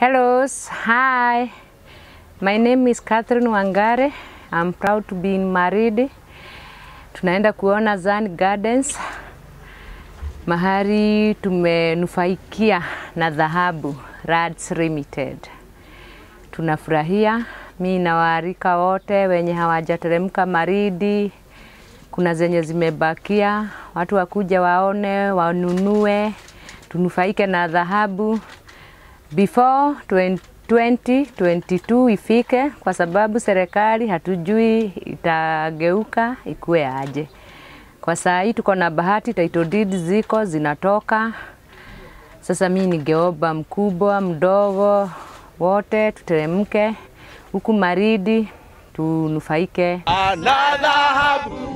Hello, hi. My name is Catherine Wangare. I'm proud to be married. Tunaenda kuona Zan Gardens, Mahari tumenufaikia na dhahabu Rads Limited. Tunafurahia. Mi nawaalika wote wenye hawajateremka Maridi, kuna zenye zimebakia, watu wakuja waone, wanunue, tunufaike na dhahabu before 2022 ifike, kwa sababu serikali hatujui itageuka ikue aje. Kwa saa hii tuko na bahati, title deed ziko zinatoka. Sasa mi ningeomba mkubwa mdogo wote tuteremke huku Maridi tunufaike. Ana dhahabu